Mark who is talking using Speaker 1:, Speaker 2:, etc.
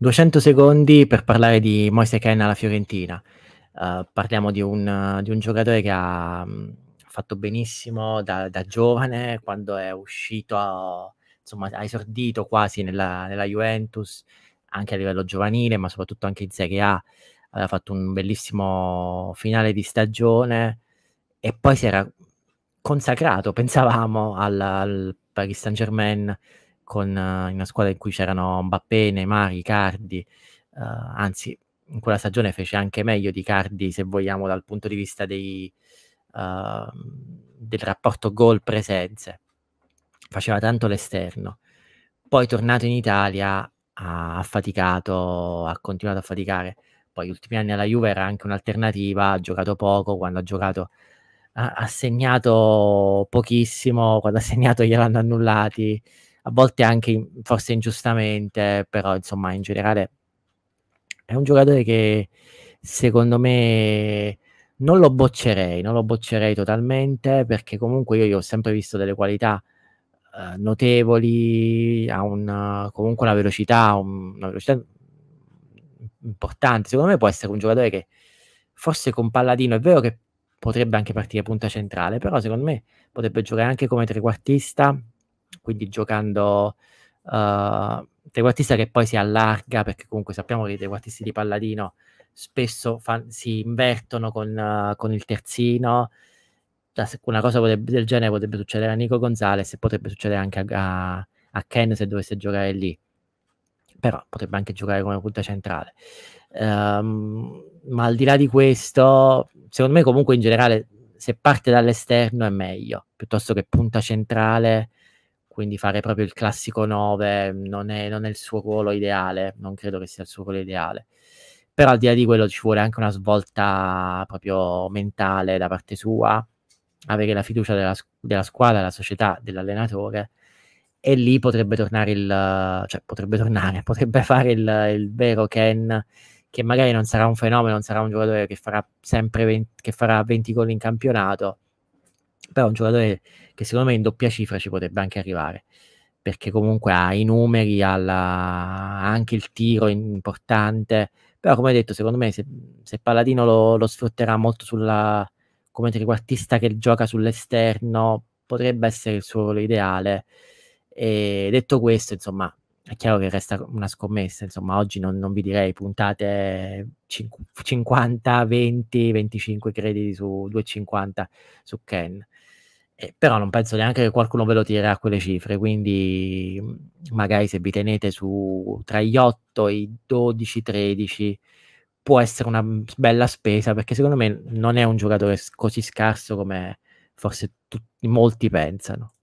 Speaker 1: 200 secondi per parlare di Moise Ken alla Fiorentina. Uh, parliamo di un, di un, giocatore che ha mh, mm, fatto benissimo da, da, giovane, quando è uscito, a, insomma, ha esordito quasi nella, nella, Juventus, anche a livello giovanile, ma soprattutto anche in Serie A. Aveva fatto un bellissimo finale di stagione e poi si era consacrato, pensavamo, al, al Paris Saint Germain con uh, una squadra in cui c'erano Mbappé, Neymar, Icardi, uh, anzi in quella stagione fece anche meglio di Icardi se vogliamo dal punto di vista dei, uh, del rapporto gol-presenze, faceva tanto l'esterno, poi tornato in Italia ha faticato, ha continuato a faticare, poi gli ultimi anni alla Juve era anche un'alternativa, ha giocato poco, quando ha giocato ha, segnato pochissimo, quando ha segnato gliel'hanno annullati, a volte anche forse ingiustamente, però insomma in generale è un giocatore che secondo me non lo boccerei, non lo boccerei totalmente perché comunque io, io ho sempre visto delle qualità eh, notevoli, ha una, comunque una velocità, un, una velocità importante, secondo me può essere un giocatore che forse con Palladino è vero che potrebbe anche partire punta centrale, però secondo me potrebbe giocare anche come trequartista quindi giocando uh, trequartista che poi si allarga, perché comunque sappiamo che i trequartisti di Palladino spesso fan, si invertono con, uh, con, il terzino. Una cosa potrebbe, del genere potrebbe succedere a Nico Gonzalez e potrebbe succedere anche a, a, a Ken se dovesse giocare lì però potrebbe anche giocare come punta centrale. Um, ma al di là di questo, secondo me comunque in generale se parte dall'esterno è meglio, piuttosto che punta centrale quindi fare proprio il classico 9 non è, non è il suo ruolo ideale, non credo che sia il suo ruolo ideale però al di là di quello ci vuole anche una svolta proprio mentale da parte sua, avere la fiducia della, della squadra, della società, dell'allenatore e lì potrebbe tornare il cioè potrebbe tornare, potrebbe fare il, il vero Ken che magari non sarà un fenomeno, non sarà un giocatore che farà sempre 20, che farà 20 gol in campionato, però è un giocatore che secondo me in doppia cifra ci potrebbe anche arrivare perché comunque ha i numeri, ha, la, anche il tiro importante, però come detto secondo me se, se Palladino lo, lo, sfrutterà molto sulla, come trequartista che gioca sull'esterno potrebbe essere il suo ruolo ideale e detto questo insomma è chiaro che resta una scommessa, insomma, oggi non, non vi direi puntate 50, 20, 25 crediti su 2,50 su Ken. Eh, però non penso neanche che qualcuno ve lo tirerà a quelle cifre, quindi mm, magari se vi tenete su tra gli 8 e i 12, 13 può essere una mm, bella spesa perché secondo me non è un giocatore così scarso come forse tutti, molti pensano.